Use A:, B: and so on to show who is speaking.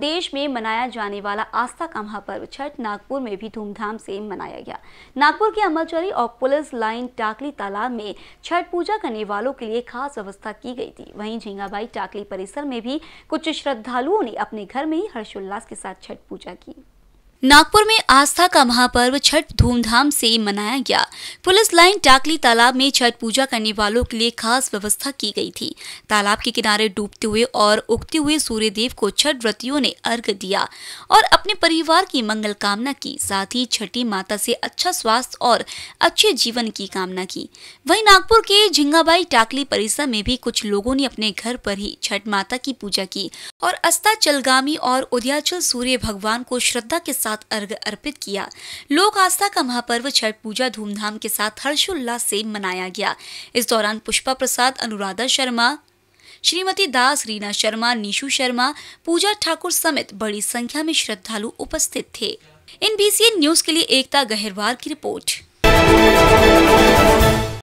A: देश में मनाया जाने वाला आस्था का महापर्व छठ नागपुर में भी धूमधाम से मनाया गया नागपुर के अमलचरी और पुलिस लाइन टाकली तालाब में छठ पूजा करने वालों के लिए खास व्यवस्था की गई थी वहीं झींगाबाई टाकली परिसर में भी कुछ श्रद्धालुओं ने अपने घर में ही हर्षोल्लास के साथ छठ पूजा की नागपुर में आस्था का महापर्व छठ धूमधाम से मनाया गया पुलिस लाइन टाकली तालाब में छठ पूजा करने वालों के लिए खास व्यवस्था की गई थी तालाब के किनारे डूबते हुए और उगते हुए सूर्य देव को छठ व्रतियों ने अर्घ दिया और अपने परिवार की मंगल कामना की साथ ही छठी माता से अच्छा स्वास्थ्य और अच्छे जीवन की कामना की वही नागपुर के झिंगाबाई टाकली परिसर में भी कुछ लोगों ने अपने घर पर ही छठ माता की पूजा की और अस्ता चलगामी और उदयाचल सूर्य भगवान को श्रद्धा के साथ अर्घ अर्पित किया लोक आस्था का महापर्व छठ पूजा धूमधाम के साथ हर्षोल्लास से मनाया गया इस दौरान पुष्पा प्रसाद अनुराधा शर्मा श्रीमती दास रीना शर्मा निशु शर्मा पूजा ठाकुर समेत बड़ी संख्या में श्रद्धालु उपस्थित थे इन बी न्यूज के लिए एकता गहरवार की रिपोर्ट